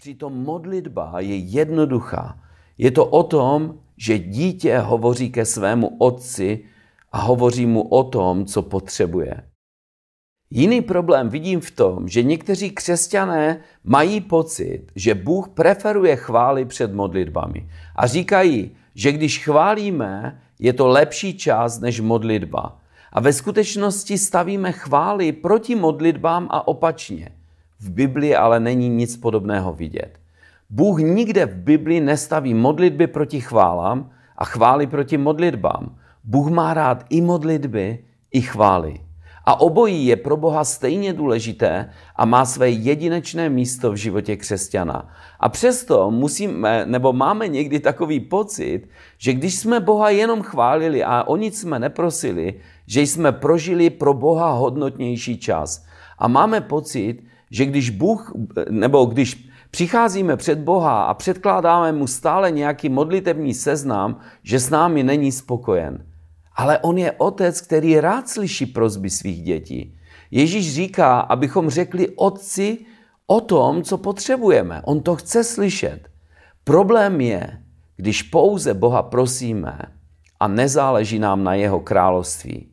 Přitom modlitba je jednoduchá. Je to o tom, že dítě hovoří ke svému otci a hovoří mu o tom, co potřebuje. Jiný problém vidím v tom, že někteří křesťané mají pocit, že Bůh preferuje chvály před modlitbami a říkají, že když chválíme, je to lepší čas než modlitba. A ve skutečnosti stavíme chvály proti modlitbám a opačně. V Biblii ale není nic podobného vidět. Bůh nikde v Biblii nestaví modlitby proti chválám a chvály proti modlitbám. Bůh má rád i modlitby, i chvály. A obojí je pro Boha stejně důležité a má své jedinečné místo v životě křesťana. A přesto musíme, nebo máme někdy takový pocit, že když jsme Boha jenom chválili a o nic jsme neprosili, že jsme prožili pro Boha hodnotnější čas. A máme pocit, že když Bůh, nebo když přicházíme před Boha a předkládáme mu stále nějaký modlitební seznam, že s námi není spokojen. Ale on je otec, který rád slyší prozby svých dětí. Ježíš říká, abychom řekli otci o tom, co potřebujeme. On to chce slyšet. Problém je, když pouze Boha prosíme a nezáleží nám na jeho království,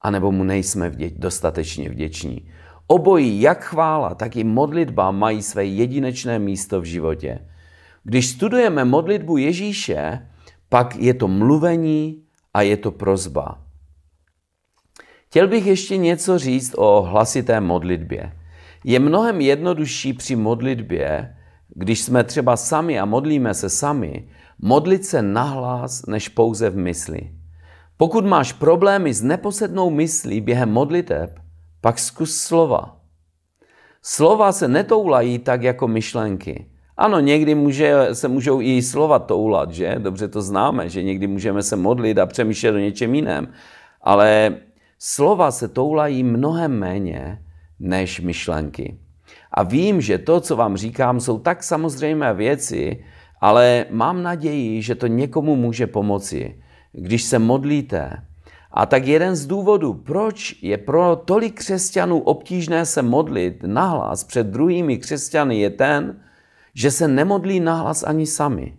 anebo mu nejsme vděč, dostatečně vděční. Obojí, jak chvála, tak i modlitba mají své jedinečné místo v životě. Když studujeme modlitbu Ježíše, pak je to mluvení a je to prozba. Chtěl bych ještě něco říct o hlasité modlitbě. Je mnohem jednodušší při modlitbě, když jsme třeba sami a modlíme se sami, modlit se nahlas než pouze v mysli. Pokud máš problémy s neposednou myslí během modliteb, pak zkus slova. Slova se netoulají tak jako myšlenky. Ano, někdy může, se můžou i slova toulat, že? Dobře to známe, že někdy můžeme se modlit a přemýšlet o něčem jiném. Ale slova se toulají mnohem méně než myšlenky. A vím, že to, co vám říkám, jsou tak samozřejmé věci, ale mám naději, že to někomu může pomoci. Když se modlíte, a tak jeden z důvodů, proč je pro tolik křesťanů obtížné se modlit nahlas před druhými křesťany, je ten, že se nemodlí nahlas ani sami.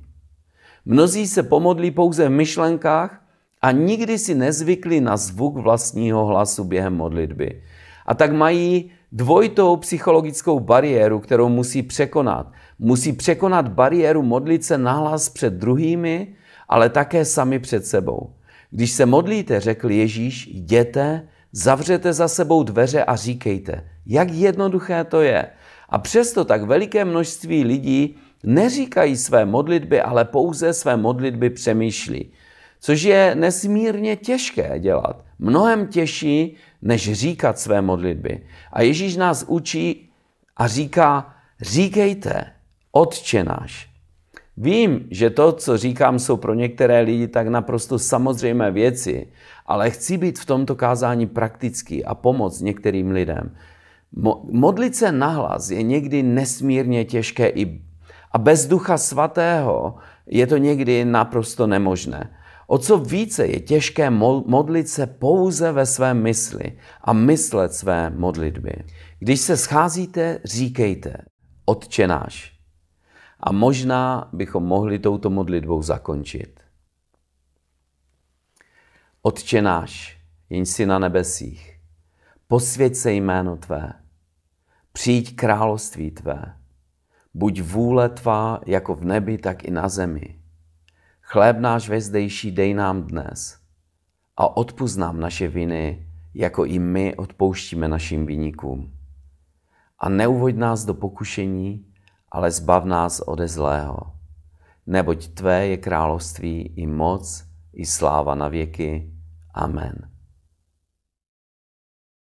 Mnozí se pomodlí pouze v myšlenkách a nikdy si nezvykli na zvuk vlastního hlasu během modlitby. A tak mají dvojitou psychologickou bariéru, kterou musí překonat. Musí překonat bariéru modlit se nahlas před druhými, ale také sami před sebou. Když se modlíte, řekl Ježíš, jděte, zavřete za sebou dveře a říkejte. Jak jednoduché to je. A přesto tak veliké množství lidí neříkají své modlitby, ale pouze své modlitby přemýšlí. Což je nesmírně těžké dělat. Mnohem těžší, než říkat své modlitby. A Ježíš nás učí a říká, říkejte, Otče náš. Vím, že to, co říkám, jsou pro některé lidi tak naprosto samozřejmé věci, ale chci být v tomto kázání praktický a pomoct některým lidem. Mo- modlit se nahlas je někdy nesmírně těžké i a bez Ducha Svatého je to někdy naprosto nemožné. O co více je těžké modlit se pouze ve své mysli a myslet své modlitby. Když se scházíte, říkejte, odčenáš. A možná bychom mohli touto modlitbou zakončit. Otče náš, jen si na nebesích, posvěď se jméno Tvé, přijď království Tvé, buď vůle Tvá jako v nebi, tak i na zemi. Chléb náš vezdejší dej nám dnes a odpust nám naše viny, jako i my odpouštíme našim viníkům. A neuvoď nás do pokušení, ale zbav nás ode zlého. Neboť Tvé je království i moc, i sláva na věky. Amen.